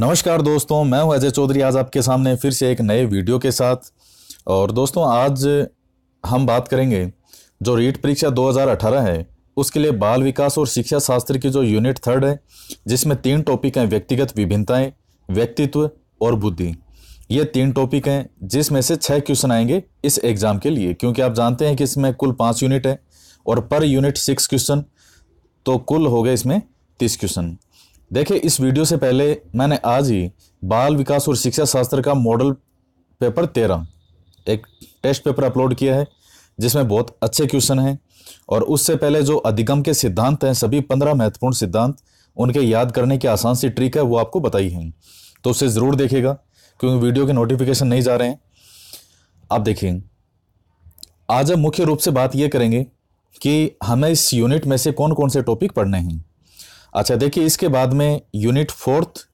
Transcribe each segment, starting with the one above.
नमस्कार दोस्तों मैं हूं अजय चौधरी आज आपके सामने फिर से एक नए वीडियो के साथ और दोस्तों आज हम बात करेंगे जो रीट परीक्षा 2018 है उसके लिए बाल विकास और शिक्षा शास्त्र की जो यूनिट थर्ड है जिसमें तीन टॉपिक हैं व्यक्तिगत विभिन्नताएं व्यक्तित्व और बुद्धि ये तीन टॉपिक हैं जिसमें से छः क्वेश्चन आएंगे इस एग्ज़ाम के लिए क्योंकि आप जानते हैं कि इसमें कुल पाँच यूनिट है और पर यूनिट सिक्स क्वेश्चन तो कुल हो गए इसमें तीस क्वेश्चन देखिए इस वीडियो से पहले मैंने आज ही बाल विकास और शिक्षा शास्त्र का मॉडल पेपर तेरह एक टेस्ट पेपर अपलोड किया है जिसमें बहुत अच्छे क्वेश्चन हैं और उससे पहले जो अधिगम के सिद्धांत हैं सभी पंद्रह महत्वपूर्ण सिद्धांत उनके याद करने की आसान सी ट्रिक है वो आपको बताई है तो उसे ज़रूर देखेगा क्योंकि वीडियो के नोटिफिकेशन नहीं जा रहे हैं आप देखिए आज हम मुख्य रूप से बात ये करेंगे कि हमें इस यूनिट में से कौन कौन से टॉपिक पढ़ने हैं अच्छा देखिए इसके बाद में यूनिट फोर्थ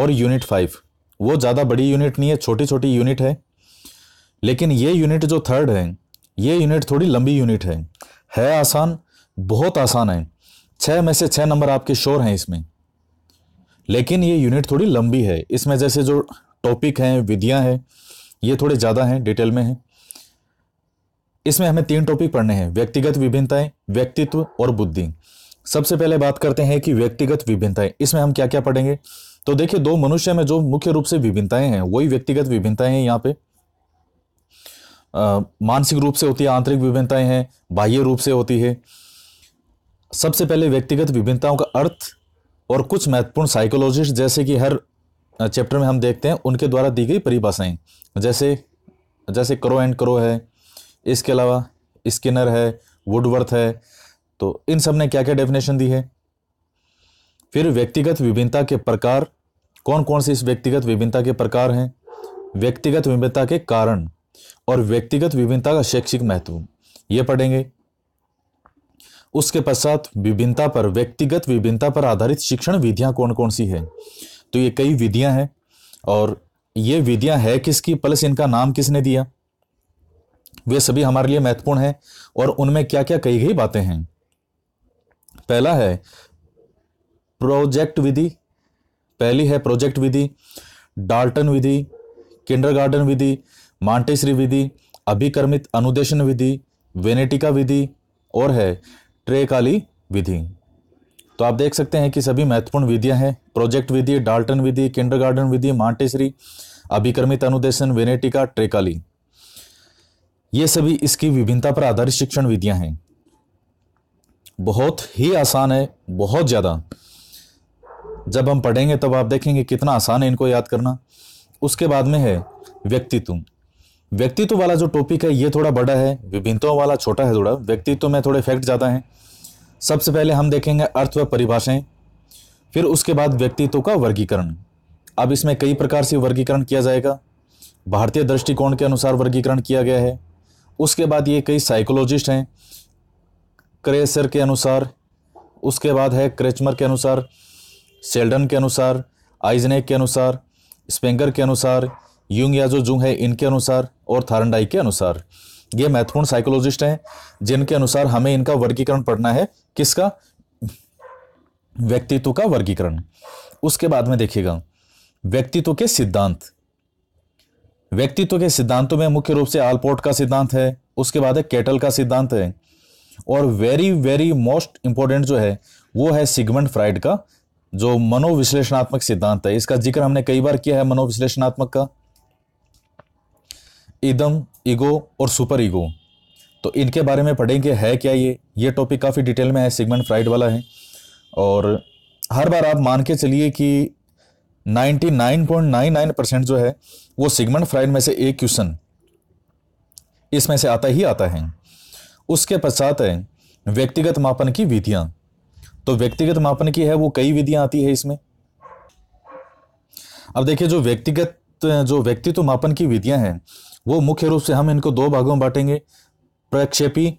और यूनिट फाइव वो ज़्यादा बड़ी यूनिट नहीं है छोटी छोटी यूनिट है लेकिन ये यूनिट जो थर्ड है ये यूनिट थोड़ी लंबी यूनिट है है आसान बहुत आसान है छः में से छः नंबर आपके शोर हैं इसमें लेकिन ये यूनिट थोड़ी लंबी है इसमें जैसे जो टॉपिक हैं विधियाँ हैं ये थोड़े ज़्यादा हैं डिटेल में हैं इसमें हमें तीन टॉपिक पढ़ने हैं व्यक्तिगत विभिन्नताएं व्यक्तित्व और बुद्धि सबसे पहले बात करते हैं कि व्यक्तिगत विभिन्नताएं इसमें हम क्या क्या पढ़ेंगे तो देखिए दो मनुष्य में जो मुख्य रूप से विभिन्नताएं हैं वही व्यक्तिगत विभिन्नताएं हैं यहाँ पे मानसिक रूप से होती है आंतरिक विभिन्नताएं हैं बाह्य रूप से होती है सबसे पहले व्यक्तिगत विभिन्नताओं का अर्थ और कुछ महत्वपूर्ण साइकोलॉजिस्ट जैसे कि हर चैप्टर में हम देखते हैं उनके द्वारा दी गई परिभाषाएं जैसे जैसे करो एंड करो है इसके अलावा स्किनर है वुडवर्थ है तो इन सब ने क्या क्या डेफिनेशन दी है फिर व्यक्तिगत विभिन्नता के प्रकार कौन कौन से इस व्यक्तिगत विभिन्नता के प्रकार हैं व्यक्तिगत विभिन्नता के कारण और व्यक्तिगत विभिन्नता का शैक्षिक महत्व ये पढ़ेंगे उसके पश्चात विभिन्नता पर व्यक्तिगत विभिन्नता पर आधारित शिक्षण विधियां कौन कौन सी है तो ये कई विधियां हैं और ये विधियां है किसकी प्लस इनका नाम किसने दिया वे सभी हमारे लिए महत्वपूर्ण है और उनमें क्या क्या कही गई बातें हैं पहला है प्रोजेक्ट विधि पहली है प्रोजेक्ट विधि डाल्टन विधि किंडरगार्डन विधि मांटेश्री विधि अभिक्रमित अनुदेशन विधि वेनेटिका विधि और है ट्रेकाली विधि तो आप देख सकते हैं कि सभी महत्वपूर्ण विधियां हैं प्रोजेक्ट विधि डाल्टन विधि किंडरगार्टन विधि मांटेश्री अभिक्रमित अनुदेशन वेनेटिका ट्रेकाली ये सभी इसकी विभिन्नता पर आधारित शिक्षण विधियां हैं बहुत ही आसान है बहुत ज़्यादा जब हम पढ़ेंगे तब आप देखेंगे कितना आसान है इनको याद करना उसके बाद में है व्यक्तित्व व्यक्तित्व वाला जो टॉपिक है ये थोड़ा बड़ा है विभिन्नताओं वाला छोटा है थोड़ा व्यक्तित्व में थोड़े फैक्ट ज़्यादा हैं सबसे पहले हम देखेंगे अर्थ व परिभाषाएं फिर उसके बाद व्यक्तित्व का वर्गीकरण अब इसमें कई प्रकार से वर्गीकरण किया जाएगा भारतीय दृष्टिकोण के अनुसार वर्गीकरण किया गया है उसके बाद ये कई साइकोलॉजिस्ट हैं क्रेसर के अनुसार उसके बाद है क्रेचमर के अनुसार सेल्डन के अनुसार आइजनेक के अनुसार स्पेंगर के अनुसार यूंग या जो जुंग है इनके अनुसार और थारंडाई के अनुसार ये महत्वपूर्ण साइकोलॉजिस्ट हैं जिनके अनुसार हमें इनका वर्गीकरण पढ़ना है किसका व्यक्तित्व का वर्गीकरण उसके बाद में देखिएगा व्यक्तित्व के सिद्धांत व्यक्तित्व के सिद्धांतों में मुख्य रूप से आलपोर्ट का सिद्धांत है उसके बाद है केटल का सिद्धांत है और वेरी वेरी मोस्ट इंपॉर्टेंट जो है वो है सिगमंड फ्राइड का जो मनोविश्लेषणात्मक सिद्धांत है इसका जिक्र हमने कई बार किया है मनोविश्लेषणात्मक का इदम ईगो और सुपर ईगो तो इनके बारे में पढ़ेंगे है क्या ये ये टॉपिक काफ़ी डिटेल में है सिगमंड फ्राइड वाला है और हर बार आप मान के चलिए कि 99.99 परसेंट जो है वो सिगमंड फ्राइड में से एक क्वेश्चन इसमें से आता ही आता है उसके पश्चात है व्यक्तिगत मापन की विधियां तो व्यक्तिगत मापन की है वो कई विधियां आती है इसमें अब देखिए जो व्यक्तिगत जो व्यक्तित्व मापन की विधियां हैं वो मुख्य रूप से हम इनको दो भागों में बांटेंगे प्रक्षेपी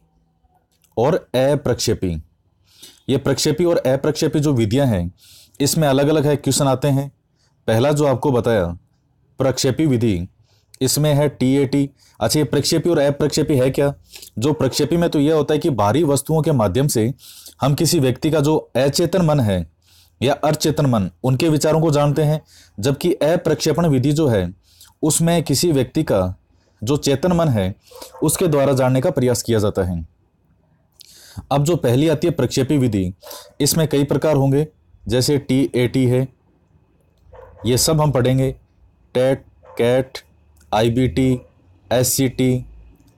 और अप्रक्षेपी ये प्रक्षेपी और अप्रक्षेपी जो विधियां हैं इसमें अलग अलग है क्वेश्चन आते हैं पहला जो आपको बताया प्रक्षेपी विधि इसमें है टी ए टी अच्छा ये प्रक्षेपी और अप्रक्षेपी है क्या जो प्रक्षेपी में तो यह होता है कि भारी वस्तुओं के माध्यम से हम किसी व्यक्ति का जो अचेतन मन है या अचेतन मन उनके विचारों को जानते हैं जबकि अप्रक्षेपण विधि जो है उसमें किसी व्यक्ति का जो चेतन मन है उसके द्वारा जानने का प्रयास किया जाता है अब जो पहली आती है प्रक्षेपी विधि इसमें कई प्रकार होंगे जैसे टी ए टी है ये सब हम पढ़ेंगे TAT CAT IBT SCT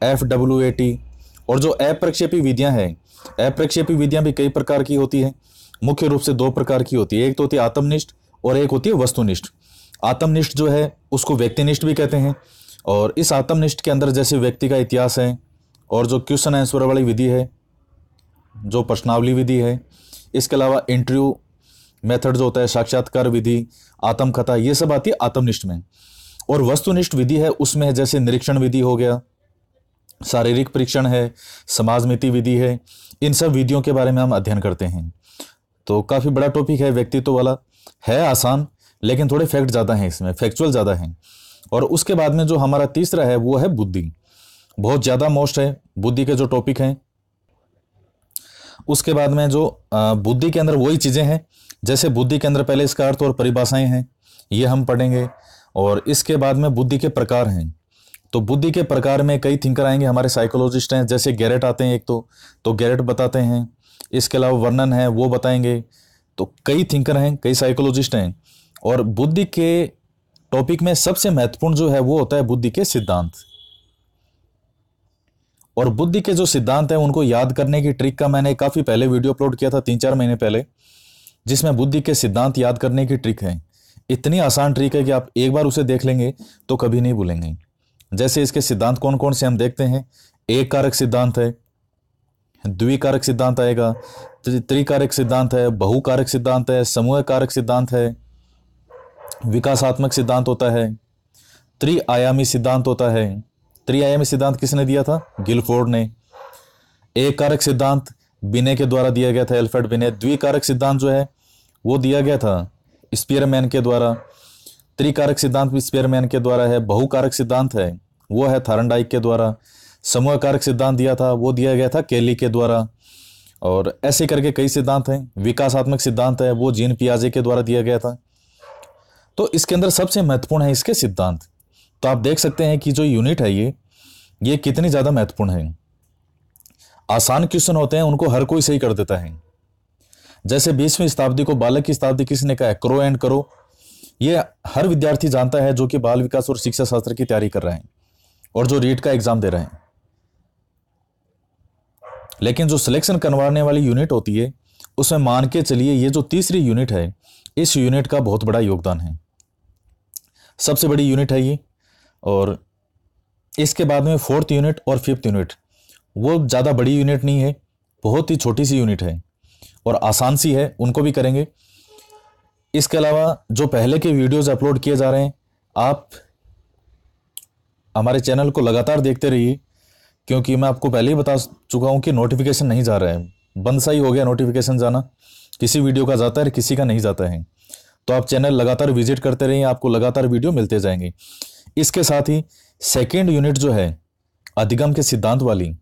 FWAT और जो अप्रक्षेपी विधियां हैं अप्रक्षेपी विधियां भी कई प्रकार की होती हैं मुख्य रूप से दो प्रकार की होती है एक तो होती है आत्मनिष्ठ और एक होती है वस्तुनिष्ठ आत्मनिष्ठ जो है उसको व्यक्तिनिष्ठ भी कहते हैं और इस आत्मनिष्ठ के अंदर जैसे व्यक्ति का इतिहास है और जो क्वेश्चन आंसर वाली विधि है जो प्रश्नावली विधि है इसके अलावा इंटरव्यू मेथड जो होता है साक्षात्कार विधि आत्मकथा ये सब आती है आत्मनिष्ठ में और वस्तुनिष्ठ विधि है उसमें है जैसे निरीक्षण विधि हो गया शारीरिक परीक्षण है समाजमिति विधि है इन सब विधियों के बारे में हम अध्ययन करते हैं तो काफ़ी बड़ा टॉपिक है व्यक्तित्व वाला है आसान लेकिन थोड़े फैक्ट ज़्यादा हैं इसमें फैक्चुअल ज़्यादा हैं और उसके बाद में जो हमारा तीसरा है वो है बुद्धि बहुत ज़्यादा मोस्ट है बुद्धि के जो टॉपिक हैं उसके बाद में जो बुद्धि के अंदर वही चीज़ें हैं जैसे बुद्धि के अंदर पहले इसका अर्थ और परिभाषाएं हैं ये हम पढ़ेंगे और इसके बाद में बुद्धि के प्रकार हैं तो बुद्धि के प्रकार में कई थिंकर आएंगे हमारे साइकोलॉजिस्ट हैं जैसे गैरेट आते हैं एक तो तो गैरेट बताते हैं इसके अलावा वर्णन है वो बताएंगे तो कई थिंकर हैं कई साइकोलॉजिस्ट हैं और बुद्धि के टॉपिक में सबसे महत्वपूर्ण जो है वो होता है बुद्धि के सिद्धांत और बुद्धि के जो सिद्धांत हैं उनको याद करने की ट्रिक का मैंने काफ़ी पहले वीडियो अपलोड किया था तीन चार महीने पहले जिसमें बुद्धि के सिद्धांत याद करने की ट्रिक है इतनी आसान ट्रिक है कि आप एक बार उसे देख लेंगे तो कभी नहीं भूलेंगे जैसे इसके सिद्धांत कौन कौन से हम देखते हैं एक कारक सिद्धांत है द्विकारक सिद्धांत आएगा त्रिकारक सिद्धांत है बहुकारक सिद्धांत है समूह कारक सिद्धांत है विकासात्मक सिद्धांत होता है त्रिआयामी सिद्धांत होता है त्रिआयामी सिद्धांत किसने दिया था गिलफोर्ड ने एक कारक सिद्धांत बिने के द्वारा दिया गया था एल्फर्ड बिने द्विकारक सिद्धांत जो है वो दिया गया था स्पियरमैन के द्वारा त्रिकारक सिद्धांत भी स्पीयरमैन के द्वारा है बहुकारक सिद्धांत है वो है थारंडाइक के द्वारा समूह कारक सिद्धांत दिया था वो दिया गया था केली के द्वारा और ऐसे करके कई सिद्धांत हैं विकासात्मक सिद्धांत है वो जीन पियाजे के द्वारा दिया गया था तो इसके अंदर सबसे महत्वपूर्ण है इसके सिद्धांत तो आप देख सकते हैं कि जो यूनिट है ये ये कितनी ज़्यादा महत्वपूर्ण है आसान क्वेश्चन होते हैं उनको हर कोई सही कर देता है जैसे बीसवीं शताब्दी को बालक की शताब्दी किसी ने कहा करो एंड करो ये हर विद्यार्थी जानता है जो कि बाल विकास और शिक्षा शास्त्र की तैयारी कर रहे हैं और जो रीट का एग्जाम दे रहे हैं लेकिन जो सिलेक्शन करवाने वाली यूनिट होती है उसमें मान के चलिए ये जो तीसरी यूनिट है इस यूनिट का बहुत बड़ा योगदान है सबसे बड़ी यूनिट है ये और इसके बाद में फोर्थ यूनिट और फिफ्थ यूनिट वो ज़्यादा बड़ी यूनिट नहीं है बहुत ही छोटी सी यूनिट है और आसान सी है उनको भी करेंगे इसके अलावा जो पहले के वीडियोस अपलोड किए जा रहे हैं आप हमारे चैनल को लगातार देखते रहिए क्योंकि मैं आपको पहले ही बता चुका हूँ कि नोटिफिकेशन नहीं जा रहा है बंद सा ही हो गया नोटिफिकेशन जाना किसी वीडियो का जाता है किसी का नहीं जाता है तो आप चैनल लगातार विजिट करते रहिए आपको लगातार वीडियो मिलते जाएंगे इसके साथ ही सेकेंड यूनिट जो है अधिगम के सिद्धांत वाली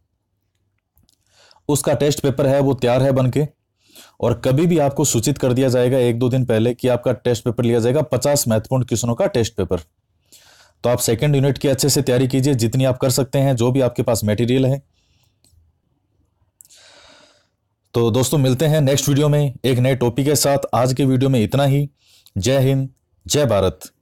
उसका टेस्ट पेपर है वो तैयार है बनके और कभी भी आपको सूचित कर दिया जाएगा एक दो दिन पहले कि आपका टेस्ट पेपर लिया जाएगा पचास महत्वपूर्ण क्वेश्चनों का टेस्ट पेपर तो आप सेकेंड यूनिट की अच्छे से तैयारी कीजिए जितनी आप कर सकते हैं जो भी आपके पास मेटीरियल है तो दोस्तों मिलते हैं नेक्स्ट वीडियो में एक नए टॉपिक के साथ आज के वीडियो में इतना ही जय हिंद जय भारत